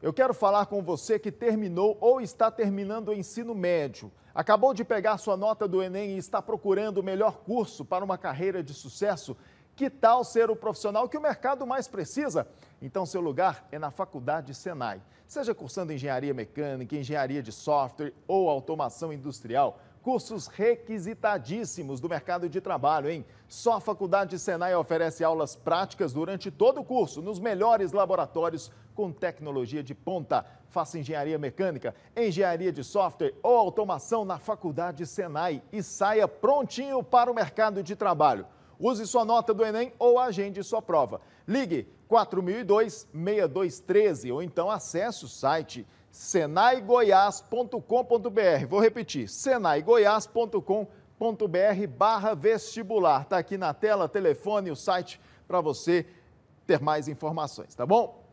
Eu quero falar com você que terminou ou está terminando o ensino médio, acabou de pegar sua nota do Enem e está procurando o melhor curso para uma carreira de sucesso. Que tal ser o profissional que o mercado mais precisa? Então, seu lugar é na Faculdade Senai. Seja cursando engenharia mecânica, engenharia de software ou automação industrial, cursos requisitadíssimos do mercado de trabalho, hein? Só a Faculdade Senai oferece aulas práticas durante todo o curso, nos melhores laboratórios com tecnologia de ponta. Faça engenharia mecânica, engenharia de software ou automação na Faculdade Senai e saia prontinho para o mercado de trabalho. Use sua nota do Enem ou agende sua prova. Ligue 4002-6213 ou então acesse o site senaigoias.com.br. Vou repetir, senaigoias.com.br barra vestibular. Está aqui na tela, telefone, o site para você ter mais informações, tá bom?